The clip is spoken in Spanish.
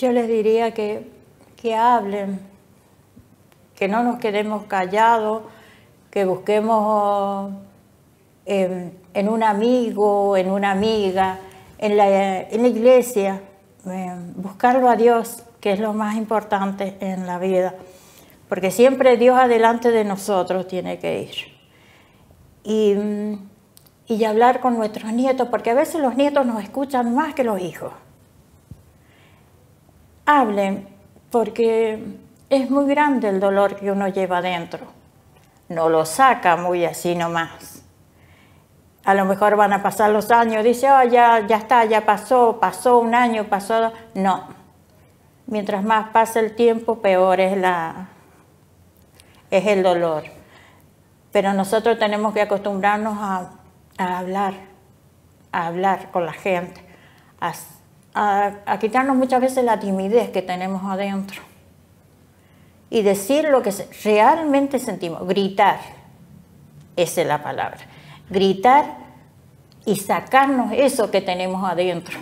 Yo les diría que, que hablen, que no nos quedemos callados, que busquemos em, en, un amigo, en una amiga, en la, iglesia, em, buscarlo a Dios, que es lo más importante en la vida, porque siempre Dios adelante de nosotros tiene que ir. y hablar con nuestros nietos, porque a veces los nietos nos escuchan más que los hijos hablen porque es muy grande el dolor que uno lleva dentro. No lo saca muy así nomás. A lo mejor van a pasar los años, dice, oh, ya, ya está, ya pasó, pasó un año, pasó. No. Mientras más pasa el tiempo, peor es, la, es el dolor. Pero nosotros tenemos que acostumbrarnos a, a hablar, a hablar con la gente, a a, quitarnos muchas veces la timidez que tenemos adentro y decir lo que realmente sentimos. Gritar, esa es la palabra. Gritar y sacarnos eso que tenemos adentro.